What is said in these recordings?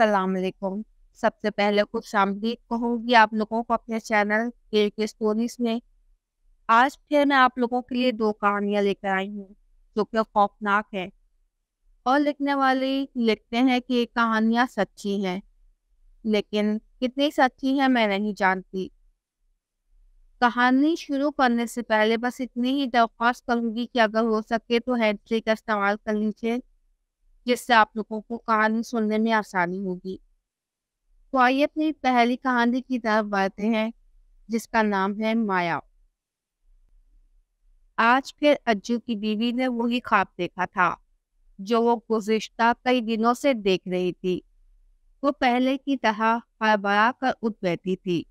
वालेकुम सबसे पहले खुश आमदीद कहूँगी आप लोगों को अपने चैनल के के स्टोरीज में आज फिर मैं आप लोगों के लिए दो कहानियाँ लेकर आई हूँ जो कि खौफनाक है और लिखने वाले लिखते हैं कि ये कहानियाँ सच्ची हैं लेकिन कितनी सच्ची है मैं नहीं जानती कहानी शुरू करने से पहले बस इतनी ही दरख्वास्त करूँगी कि अगर हो सके तो हैंड्री का इस्तेमाल कर लीजिए जिससे आप लोगों को कहानी सुनने में आसानी होगी तो आइए अपनी पहली कहानी की तरफ बढ़ते हैं जिसका नाम है माया आज फिर अज्जू की बीवी ने वही ख्वाब देखा था जो वो गुजश्ता कई दिनों से देख रही थी वो पहले की तरह हड़बड़ा कर उठ बैठी थी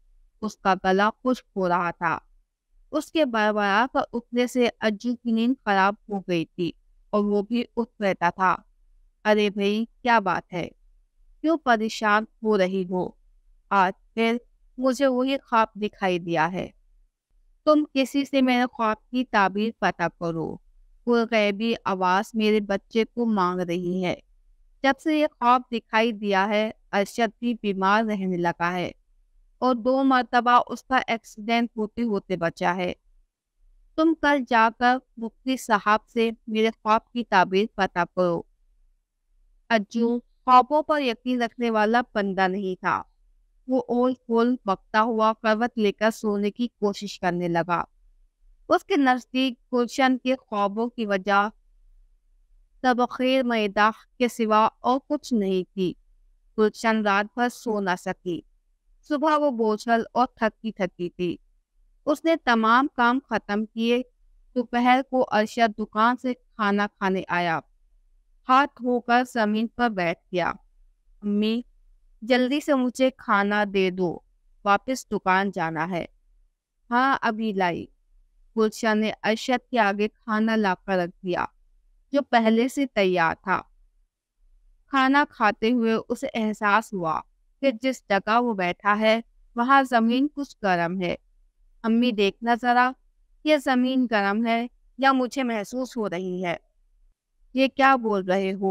उसका गला खुश हो रहा था उसके बड़बड़ा कर उठने से अज्जू की नींद खराब हो गई थी और वो भी उठ बैठा था अरे भाई क्या बात है क्यों परेशान हो रही हो आज फिर मुझे वही ख्वाब दिखाई दिया है तुम किसी से मेरे ख्वाब की ताबीर पता करो गैबी आवाज मेरे बच्चे को मांग रही है जब से ये ख्वाब दिखाई दिया है अरशद भी बीमार रहने लगा है और दो मरतबा उसका एक्सीडेंट होते होते बचा है तुम कल जाकर मुफ्ती साहब से मेरे ख्वाब की ताबीर पता करो अज्जू ख्वाबों पर यकीन रखने वाला बंदा नहीं था वो ओल खोल बकता हुआ करवत लेकर सोने की कोशिश करने लगा उसके नजदीक गुलशन के ख्वाबों की वजह तबखीर मैदा के सिवा और कुछ नहीं थी गुलशन रात भर सो ना सकी सुबह वो बोझल और थकी थकी थी उसने तमाम काम खत्म किए दोपहर को अरशद दुकान से खाना खाने आया हाथ धोकर जमीन पर बैठ गया अम्मी जल्दी से मुझे खाना दे दो वापस दुकान जाना है हाँ अभी लाई गुलशन ने अरशद के आगे खाना लाकर रख दिया जो पहले से तैयार था खाना खाते हुए उसे एहसास हुआ कि जिस जगह वो बैठा है वहां जमीन कुछ गर्म है अम्मी देखना जरा यह जमीन गर्म है या मुझे महसूस हो रही है ये क्या बोल रहे हो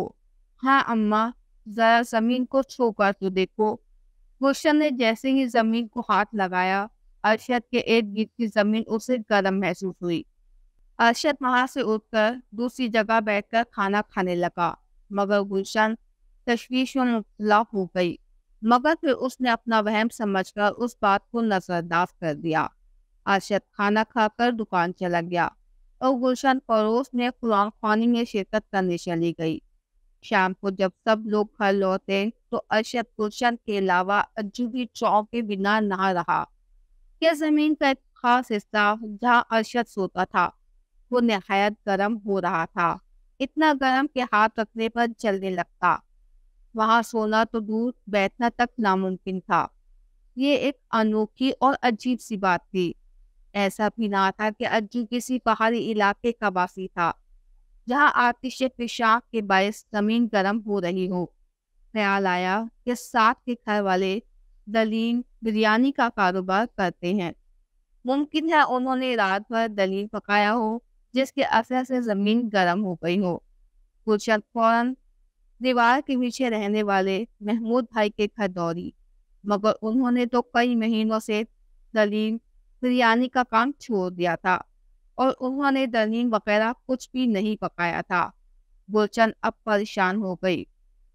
हाँ अम्मा जरा जमीन को कर तो देखो गुलशन ने जैसे ही जमीन को हाथ लगाया अरशद के इर्द गिर्द की जमीन उसे गर्म महसूस हुई अरशद वहां से उठकर दूसरी जगह बैठकर खाना खाने लगा मगर गुलशन तशवीश में मुबला हो गई मगर फिर उसने अपना वहम समझकर उस बात को नजरअंदाज कर दिया अरशद खाना खाकर दुकान चला गया और गुलशन पड़ोस में कुरान खानी में शिरकत करने चली गई शाम को जब सब लोग घर लौटे तो अरशद गुलशन के अलावा अज्जू भी चौक के बिना ना रहा यह जमीन का एक खास हिस्सा जहाँ अरशद सोता था वो नहायत गर्म हो रहा था इतना गर्म के हाथ रखने पर चलने लगता वहां सोना तो दूर बैठना तक नामुमकिन था ये एक अनोखी और अजीब सी बात थी ऐसा भी ना था कि अज्जू किसी पहाड़ी इलाके का वासी था जहाँ आतिश पेशाब के बायस जमीन गर्म हो रही हो ख्याल आया कि साथ के घर वाले दलीन बिरयानी का कारोबार करते हैं मुमकिन है उन्होंने रात भर दलीन पकाया हो जिसके असर से जमीन गर्म हो गई हो गुलशन फौरन दीवार के पीछे रहने वाले महमूद भाई के घर दौड़ी मगर उन्होंने तो कई महीनों से दलीन बिरयानी का काम छोड़ दिया था और उन्होंने दलीन वगैरह कुछ भी नहीं पकाया था गुलचन अब परेशान हो गई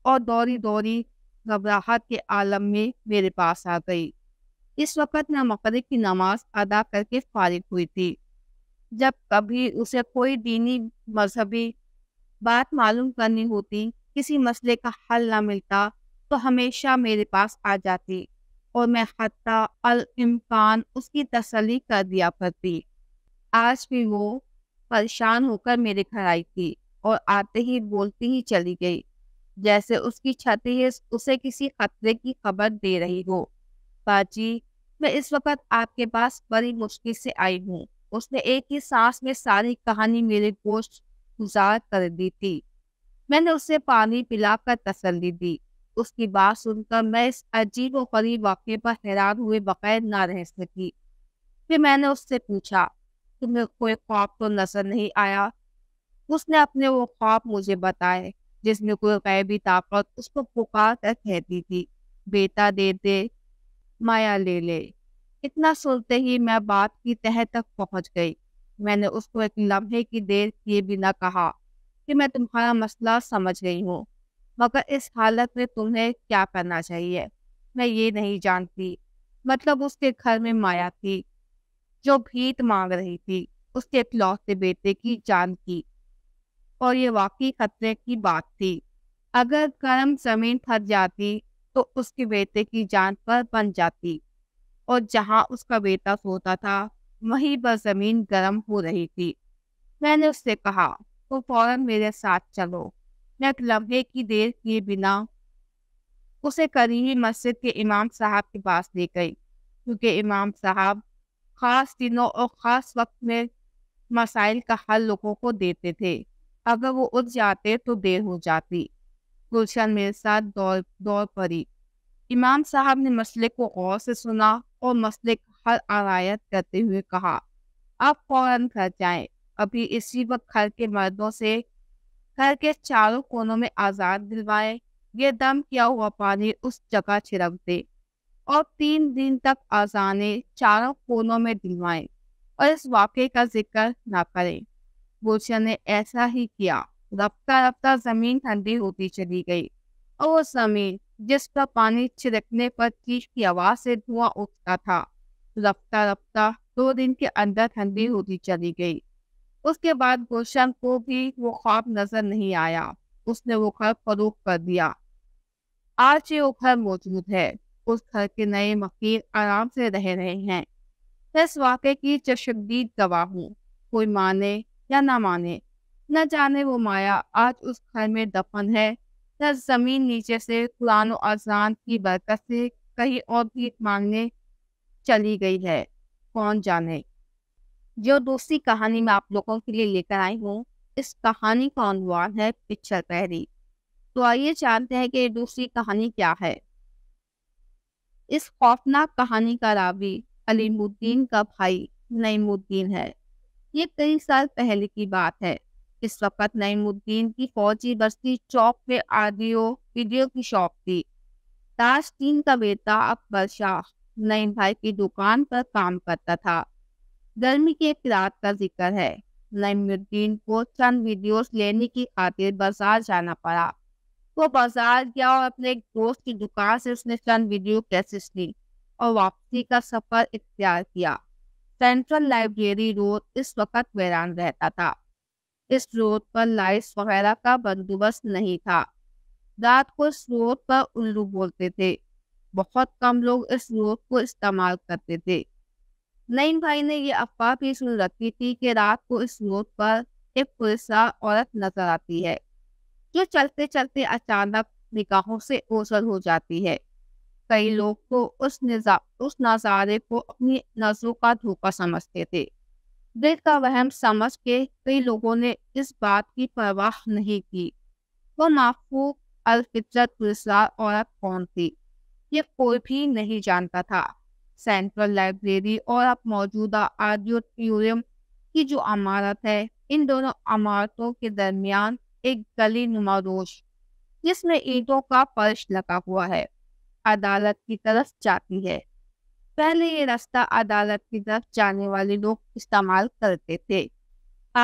और दौड़ी दौड़ी घबराहट के आलम में मेरे पास आ गई इस वक्त मैं मकरब की नमाज अदा करके फारिग हुई थी जब कभी उसे कोई दीनी मजहबी बात मालूम करनी होती किसी मसले का हल ना मिलता तो हमेशा मेरे पास आ जाती और मैं हती अलमकान उसकी तसली कर दिया करती आज भी वो परेशान होकर मेरे घर आई थी और आते ही बोलती ही चली गई जैसे उसकी छाती उसे किसी खतरे की खबर दे रही हो बाजी मैं इस वक्त आपके पास बड़ी मुश्किल से आई हूँ उसने एक ही सांस में सारी कहानी मेरे गोश्त गुजार कर दी थी मैंने उसे पानी पिलाकर तसल्ली दी उसकी बात सुनकर मैं इस अजीब और करीब वाक्य पर हैरान हुए बगैर ना रह सकी फिर मैंने उससे पूछा तुम्हें कोई ख्वाब तो नजर नहीं आया उसने अपने वो ख्वाब मुझे बताए जिसमें कोई गैबी ताकत उसको पुकार कर कहती थी बेटा दे दे माया ले ले इतना सुनते ही मैं बात की तह तक पहुंच गई मैंने उसको एक लम्हे की देर किए बिना कहा कि मैं तुम्हारा मसला समझ गई हूँ मगर इस हालत में तुम्हें क्या करना चाहिए मैं ये नहीं जानती मतलब उसके घर में माया थी जो भीत मांग रही थी उसके इकलौते बेटे की जान की और ये वाकई खतरे की बात थी अगर गर्म जमीन फट जाती तो उसके बेटे की जान पर बन जाती और जहाँ उसका बेटा सोता था वहीं पर जमीन गर्म हो रही थी मैंने उससे कहा तो फौरन मेरे साथ चलो नक लम्हे की देर किए बिना उसे करीबी मस्जिद के इमाम साहब के पास ले गई क्योंकि इमाम साहब ख़ास दिनों और ख़ास वक्त में मसाइल का हल लोगों को देते थे अगर वो उठ जाते तो देर हो जाती गुलशन मेरे साथ दौड़ दौड़ पड़ी इमाम साहब ने मसले को गौर से सुना और मसले का हल आरायत करते हुए कहा आप फौरन घर जाएं अभी इसी वक्त घर के मर्दों से घर के चारों कोनों में आजाद दिलवाए ये दम किया हुआ पानी उस जगह छिड़क दे और तीन दिन तक आजाने चारों कोनों में दिलवाए और इस वाक्य का जिक्र ना करें गुलशन ने ऐसा ही किया रफ्ता रफ्ता जमीन ठंडी होती चली गई और वो जमीन जिस पर पानी छिड़कने पर चीख की आवाज से धुआं उठता था रफ्ता रफ्ता दो दिन के अंदर ठंडी होती चली गई उसके बाद गुलशन को भी वो ख्वाब नजर नहीं आया उसने वो घर फरूख कर दिया आज ये वो घर मौजूद है उस घर के नए मकीर आराम से रह रहे हैं इस वाक्य की चशदीद गवाह हूँ कोई माने या ना माने न जाने वो माया आज उस घर में दफन है न जमीन नीचे से कुरान अजान की बरकत से कहीं और भीख मांगने चली गई है कौन जाने जो दूसरी कहानी मैं आप लोगों के लिए लेकर आई हूँ इस कहानी का अनुवाद है पिक्चर पहरी तो आइए जानते हैं कि दूसरी कहानी क्या है इस खौफनाक कहानी का रावी अलीमुद्दीन का भाई नईमुद्दीन है ये कई साल पहले की बात है इस वक्त नईमुद्दीन की फौजी बस्ती चौक में आडियो वीडियो की शॉप थी ताजदीन का बेटा अकबर शाह नईम भाई की दुकान पर काम करता था धर्म के किरात का जिक्र है नईमुद्दीन को चंद वीडियोस लेने की खातिर बाजार जाना पड़ा वो बाजार गया और अपने एक दोस्त की दुकान से उसने चंद वीडियो कैसेस ली और वापसी का सफर इख्तियार किया सेंट्रल लाइब्रेरी रोड इस वक्त वैरान रहता था इस रोड पर लाइट्स वगैरह का बंदोबस्त नहीं था रात को इस रोड पर उल्लू बोलते थे बहुत कम लोग इस रोड को इस्तेमाल करते थे नईम भाई ने यह अफवाह भी सुन रखी थी कि रात को इस रोड पर एक पुलिसा औरत नजर आती है जो चलते चलते अचानक निगाहों से ओझल हो जाती है कई हम्म। लोग तो उस निजा उस नज़ारे को अपनी नजरों का धोखा समझते थे दिल का वहम समझ के कई लोगों ने इस बात की परवाह नहीं की वो माफूक अलफितरत पुलिस औरत कौन थी ये कोई भी नहीं जानता था सेंट्रल लाइब्रेरी और अब मौजूदा आडियोटोरियम की जो अमारत है इन दोनों अमारतों के दरमियान एक गली नुमा रोश जिसमें ईंटों का फर्श लगा हुआ है अदालत की तरफ जाती है पहले ये रास्ता अदालत की तरफ जाने वाले लोग इस्तेमाल करते थे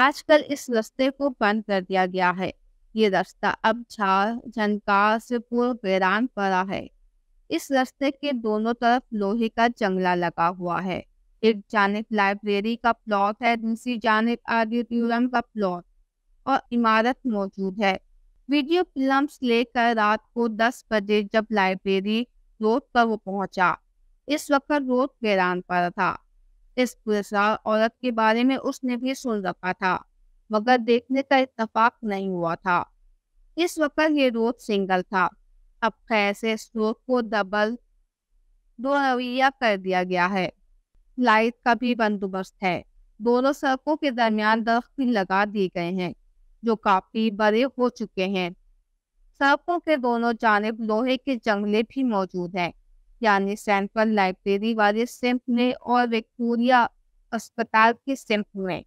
आजकल इस रास्ते को बंद कर दिया गया है ये रास्ता अब झार झनकार से पूर्व वीरान पड़ा है इस रास्ते के दोनों तरफ लोहे का जंगला लगा हुआ है एक जानब लाइब्रेरी का प्लॉट है दूसरी जानब ऑडिटोरियम का प्लॉट और इमारत मौजूद है वीडियो फिल्म लेकर रात को 10 बजे जब लाइब्रेरी रोड पर वो पहुंचा इस वक्त रोड वैरान पर था इस पुरस्कार औरत के बारे में उसने भी सुन रखा था मगर देखने का इतफाक नहीं हुआ था इस वक्त ये रोड सिंगल था अब से स्लोक को डबल दो रवैया कर दिया गया है लाइट का भी बंदोबस्त है दोनों सड़कों के दरमियान दरख्त भी लगा दिए गए हैं जो काफी बड़े हो चुके हैं सड़कों के दोनों जानब लोहे के जंगले भी मौजूद हैं यानी सेंट्रल लाइब्रेरी वाले सिम्प में और विक्टोरिया अस्पताल के सिम्प में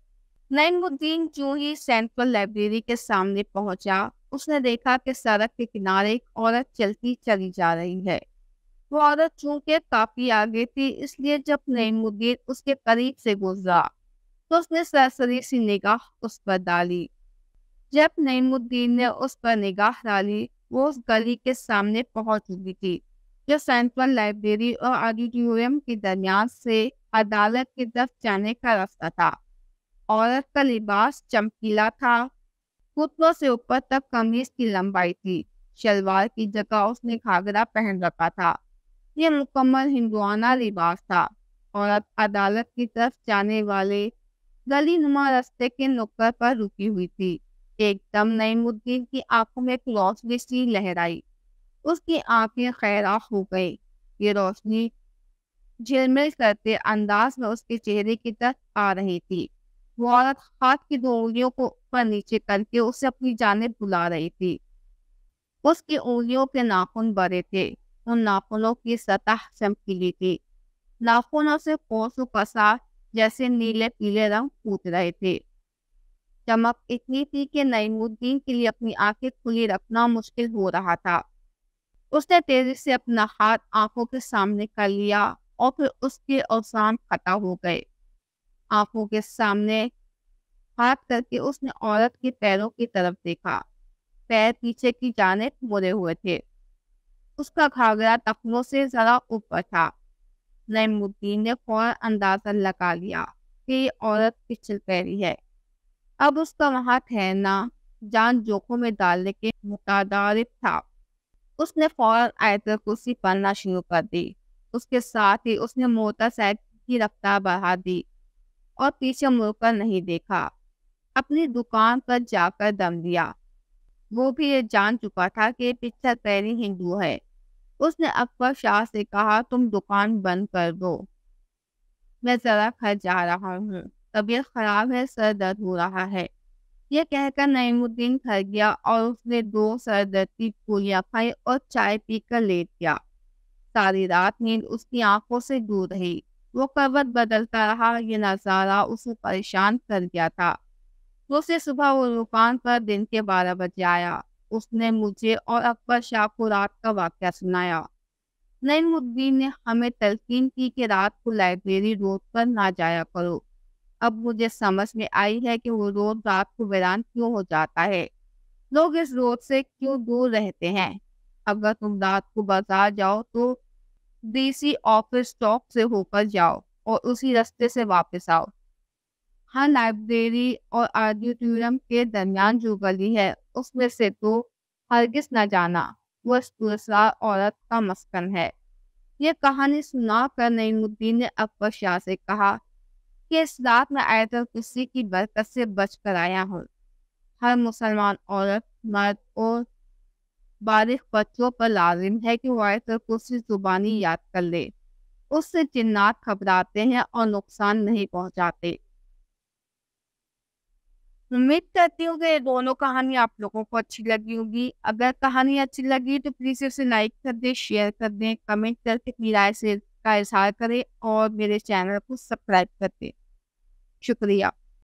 नईमुद्दीन जो ही सेंट्रल लाइब्रेरी के सामने पहुंचा उसने देखा कि सड़क के किनारे एक औरत चलती चली जा रही है वो औरत चूंकि काफी आगे थी इसलिए जब नई उसके करीब से गुजरा तो उसने सरसरी सी निगाह उस पर डाली जब नईमुद्दीन ने उस पर निगाह डाली वो उस गली के सामने पहुंच चुकी थी जो सेंट्रल लाइब्रेरी और ऑडिटोरियम के दरमियान से अदालत की तरफ जाने का रास्ता था औरत का लिबास चमकीला था घुटनों से ऊपर तक कमीज की लंबाई थी शलवार की जगह उसने घाघरा पहन रखा था यह मुकम्मल हिंदुआना लिबास था और अब अदालत की तरफ जाने वाले गली नुमा रस्ते के नुक्कर पर रुकी हुई थी एकदम नई मुद्दीन की आंखों में एक रोशनी सी लहराई उसकी आंखें खैरा हो गई ये रोशनी झिलमिल करते अंदाज में उसके चेहरे की तरफ आ रही थी वो औरत हाथ की दो उंगलियों को ऊपर नीचे करके उसे अपनी जानब बुला रही थी उसकी उंगलियों के नाखून बड़े थे उन नाखूनों की सतह चमकीली थी नाखूनों से कोसो कसा जैसे नीले पीले रंग कूद रहे थे चमक इतनी थी कि नईमुद्दीन के लिए अपनी आंखें खुली रखना मुश्किल हो रहा था उसने तेजी से अपना हाथ आंखों के सामने कर लिया और फिर उसके अवसान खता हो गए आंखों के सामने हाथ करके उसने औरत के पैरों की तरफ देखा पैर पीछे की जाने मुड़े हुए थे उसका घाघरा तखनों से जरा ऊपर था नईमुद्दीन ने फौरन अंदाजा लगा लिया कि ये औरत पिछल पैरी है अब उसका वहां ठहरना जान जोखों में डालने के मुतादारिफ था उसने फौरन आयतर कुर्सी पढ़ना शुरू कर दी उसके साथ ही उसने मोटरसाइकिल की रफ्तार बढ़ा दी और पीछे मुड़कर नहीं देखा अपनी दुकान पर जाकर दम दिया वो भी ये जान चुका था कि पिछला पैरी हिंदू है उसने अकबर शाह से कहा तुम दुकान बंद कर दो मैं जरा घर जा रहा हूँ तबीयत खराब है सर दर्द हो रहा है यह कहकर नईमुद्दीन घर गया और उसने दो सर दर्द की गोलियां खाई और चाय पीकर लेट गया सारी रात नींद उसकी आंखों से दूर रही वो पर्वत बदलता रहा ये नज़ारा उसे परेशान कर गया था दूसरी सुबह वो दुकान पर दिन के बारह बजे आया उसने मुझे और अकबर शाह को रात का वाक्य सुनाया नईमुद्दीन ने हमें तलकीन की कि रात को लाइब्रेरी रोड पर ना जाया करो अब मुझे समझ में आई है कि वो रोड रात को वीरान क्यों हो जाता है लोग इस रोड से क्यों दूर रहते हैं अगर तुम रात को बाजार जाओ तो डीसी ऑफिस स्टॉक से होकर जाओ और उसी रास्ते से वापस आओ हर हाँ, लाइब्रेरी और ऑडिटोरियम के दरमियान जो गली है उसमें से तो हरगिज न जाना वह सुरसार औरत का मस्कन है यह कहानी सुना कर नईमुद्दीन ने अकबर शाह से कहा कि इस रात में आए आयतल किसी की बरकत से बच कर आया हूँ हर मुसलमान औरत मर्द और बारिश बच्चों पर लाजिम है कि वायरस तो कुछ जुबानी हम्म। याद कर ले उससे जिन्नात घबराते हैं और नुकसान नहीं पहुंचाते उम्मीद करती हूँ कि ये दोनों कहानी आप लोगों को अच्छी लगी होगी अगर कहानी अच्छी लगी तो प्लीज़ इसे लाइक कर दें शेयर कर दें कमेंट करके अपनी राय से का इजहार करें और मेरे चैनल को सब्सक्राइब कर दें शुक्रिया